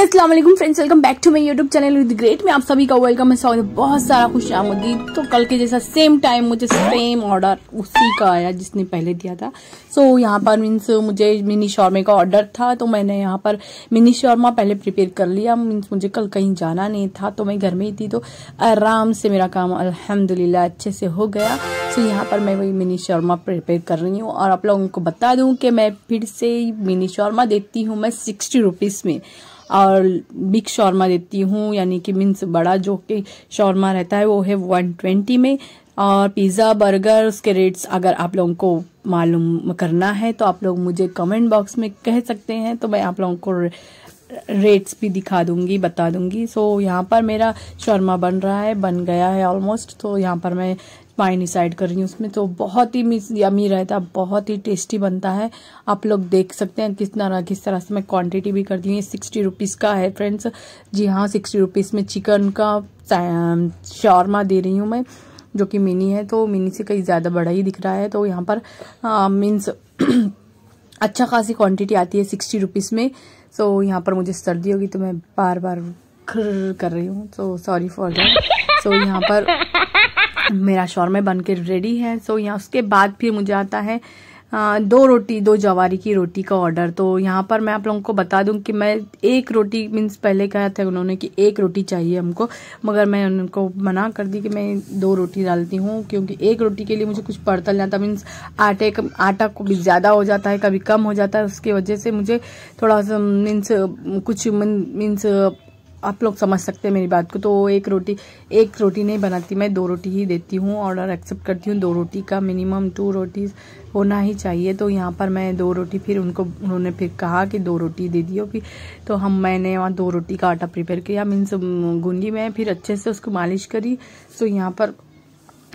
Aslam friends welcome back to my YouTube channel with great में आप सभी का वेलकम है बहुत सारा खुश आमदी तो कल के जैसा सेम टाइम मुझे सेम ऑर्डर उसी का आया जिसने पहले दिया था सो so, यहाँ पर मीन्स मुझे मिनी शॉर्मे का ऑर्डर था तो मैंने यहाँ पर मिनी शॉर्मा पहले प्रिपेयर कर लिया मीन्स मुझे कल कहीं जाना नहीं था तो मैं घर में ही थी तो आराम से मेरा काम अलहमदिल्ला अच्छे से हो गया सो so, यहाँ पर मैं वही मिनी शॉर्मा प्रिपेयर कर रही हूँ और आप लोगों को बता दूँ कि मैं फिर से मिनी शॉर्मा देती हूँ मैं सिक्सटी रुपीज़ में और बिग शॉर्मा देती हूँ यानी कि मीन्स बड़ा जो कि शॉर्मा रहता है वो है वन ट्वेंटी में और पिज़्ज़ा बर्गर उसके रेट्स अगर आप लोगों को मालूम करना है तो आप लोग मुझे कमेंट बॉक्स में कह सकते हैं तो मैं आप लोगों को रेट्स भी दिखा दूंगी बता दूंगी सो so, यहाँ पर मेरा शर्मा बन रहा है बन गया है ऑलमोस्ट तो यहाँ पर मैं पाइन डिसाइड कर रही हूँ उसमें तो बहुत ही मिस यमी रहता है बहुत ही टेस्टी बनता है आप लोग देख सकते हैं किस तरह किस तरह से मैं क्वांटिटी भी दी हूँ ये सिक्सटी रुपीज़ का है फ्रेंड्स जी हाँ सिक्सटी रुपीज़ में चिकन का शॉर्मा um, दे रही हूँ मैं जो कि मिनी है तो मिनी से कहीं ज़्यादा बड़ा ही दिख रहा है तो यहाँ पर मीन्स uh, अच्छा खासी क्वांटिटी आती है सिक्सटी रुपीज़ में सो so, यहाँ पर मुझे सर्दी होगी तो मैं बार बार खर कर रही हूँ so sorry for that so यहाँ पर मेरा शॉर्मे बन के रेडी है सो so, यहाँ उसके बाद फिर मुझे आता है हाँ, दो रोटी दो जवारी की रोटी का ऑर्डर तो यहाँ पर मैं आप लोगों को बता दूँ कि मैं एक रोटी मीन्स पहले कहा था उन्होंने कि एक रोटी चाहिए हमको मगर मैं उनको मना कर दी कि मैं दो रोटी डालती हूँ क्योंकि एक रोटी के लिए मुझे कुछ नहीं जाता मीन्स आटे आटा कभी ज़्यादा हो जाता है कभी कम हो जाता है उसकी वजह से मुझे थोड़ा सा मीन्स कुछ मीन्स आप लोग समझ सकते हैं मेरी बात को तो एक रोटी एक रोटी नहीं बनाती मैं दो रोटी ही देती हूँ ऑर्डर एक्सेप्ट करती हूँ दो रोटी का मिनिमम टू रोटी होना ही चाहिए तो यहाँ पर मैं दो रोटी फिर उनको उन्होंने फिर कहा कि दो रोटी दे दियो फिर तो हम मैंने वहाँ दो रोटी का आटा प्रिपेयर किया मीन्स गूंगी में फिर अच्छे से उसको मालिश करी तो यहाँ पर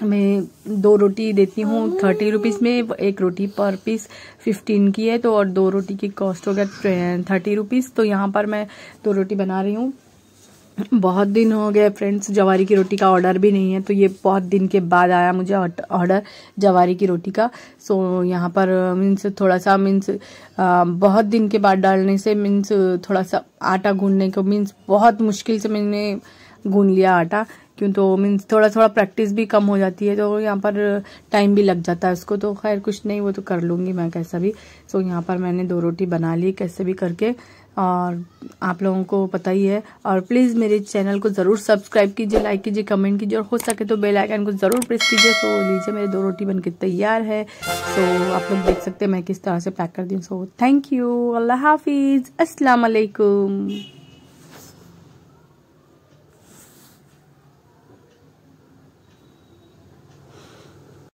मैं दो रोटी देती हूँ थर्टी रुपीज़ में एक रोटी पर पीस फिफ्टीन की है तो और दो रोटी की कॉस्ट हो गया थर्टी रुपीज़ तो यहाँ पर मैं दो रोटी बना रही हूँ बहुत दिन हो गए फ्रेंड्स जवारी की रोटी का ऑर्डर भी नहीं है तो ये बहुत दिन के बाद आया मुझे ऑर्डर जवारी की रोटी का सो यहाँ पर मीन्स थोड़ा सा मीन्स बहुत दिन के बाद डालने से मीन्स थोड़ा सा आटा गूंढने को मीन्स बहुत मुश्किल से मैंने गूंढ लिया आटा क्यों तो मीन्स थोड़ा थोड़ा प्रैक्टिस भी कम हो जाती है तो यहाँ पर टाइम भी लग जाता है उसको तो खैर कुछ नहीं वो तो कर लूँगी मैं कैसा भी सो यहाँ पर मैंने दो रोटी बना ली कैसे भी करके और आप लोगों को पता ही है और प्लीज़ मेरे चैनल को ज़रूर सब्सक्राइब कीजिए लाइक कीजिए कमेंट कीजिए और हो सके तो बेल आइकन को ज़रूर प्रेस कीजिए सो लीजिए मेरे दो रोटी बनके तैयार है सो आप लोग देख सकते हैं मैं किस तरह से पैक कर दी सो थैंक यू अल्लाह हाफिज़ असलकम